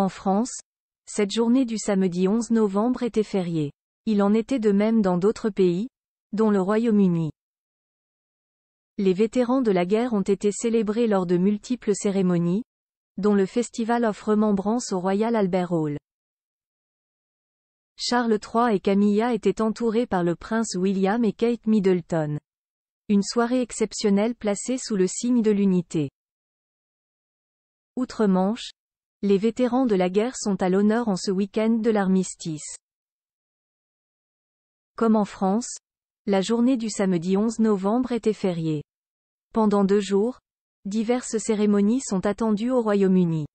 En France, cette journée du samedi 11 novembre était fériée. Il en était de même dans d'autres pays, dont le Royaume-Uni. Les vétérans de la guerre ont été célébrés lors de multiples cérémonies, dont le Festival offre Remembrance au Royal Albert Hall. Charles III et Camilla étaient entourés par le prince William et Kate Middleton. Une soirée exceptionnelle placée sous le signe de l'unité. Outre-Manche, les vétérans de la guerre sont à l'honneur en ce week-end de l'armistice. Comme en France, la journée du samedi 11 novembre était fériée. Pendant deux jours, diverses cérémonies sont attendues au Royaume-Uni.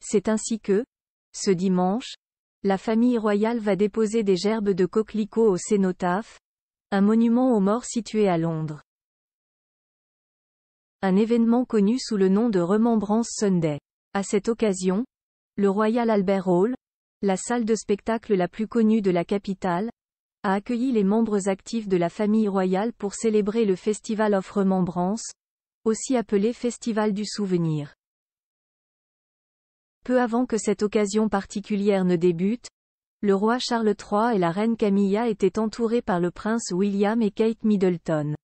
C'est ainsi que, ce dimanche, la famille royale va déposer des gerbes de coquelicots au Cénotaphe, un monument aux morts situé à Londres. Un événement connu sous le nom de Remembrance Sunday. À cette occasion, le Royal Albert Hall, la salle de spectacle la plus connue de la capitale, a accueilli les membres actifs de la famille royale pour célébrer le Festival of Remembrance, aussi appelé Festival du Souvenir. Peu avant que cette occasion particulière ne débute, le roi Charles III et la reine Camilla étaient entourés par le prince William et Kate Middleton.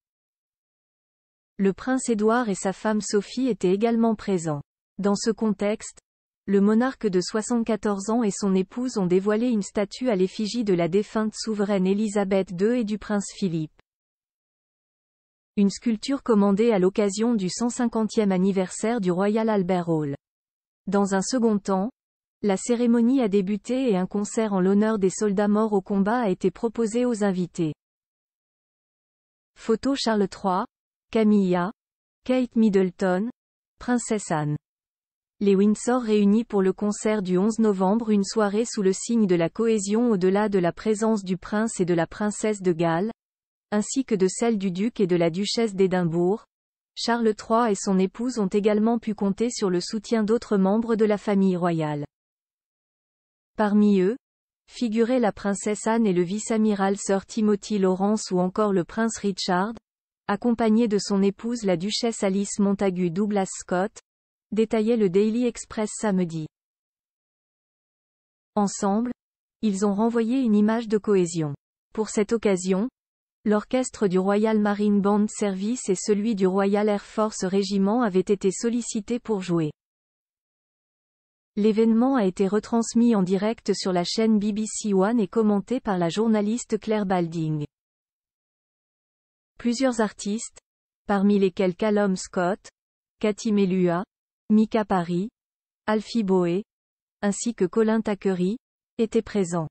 Le prince Édouard et sa femme Sophie étaient également présents. Dans ce contexte, le monarque de 74 ans et son épouse ont dévoilé une statue à l'effigie de la défunte souveraine Élisabeth II et du prince Philippe. Une sculpture commandée à l'occasion du 150e anniversaire du Royal Albert Hall. Dans un second temps, la cérémonie a débuté et un concert en l'honneur des soldats morts au combat a été proposé aux invités. Photo Charles III, Camilla, Kate Middleton, Princesse Anne. Les Windsor réunis pour le concert du 11 novembre une soirée sous le signe de la cohésion au-delà de la présence du prince et de la princesse de Galles, ainsi que de celle du duc et de la duchesse d'Édimbourg. Charles III et son épouse ont également pu compter sur le soutien d'autres membres de la famille royale. Parmi eux, figuraient la princesse Anne et le vice-amiral Sir Timothy Lawrence ou encore le prince Richard, accompagné de son épouse la duchesse Alice Montagu Douglas Scott, détaillait le Daily Express samedi. Ensemble, ils ont renvoyé une image de cohésion. Pour cette occasion, l'orchestre du Royal Marine Band Service et celui du Royal Air Force Régiment avaient été sollicités pour jouer. L'événement a été retransmis en direct sur la chaîne BBC One et commenté par la journaliste Claire Balding. Plusieurs artistes, parmi lesquels Callum Scott, Cathy Melua, Mika Paris, Alfie Boé, ainsi que Colin Taquerie, étaient présents.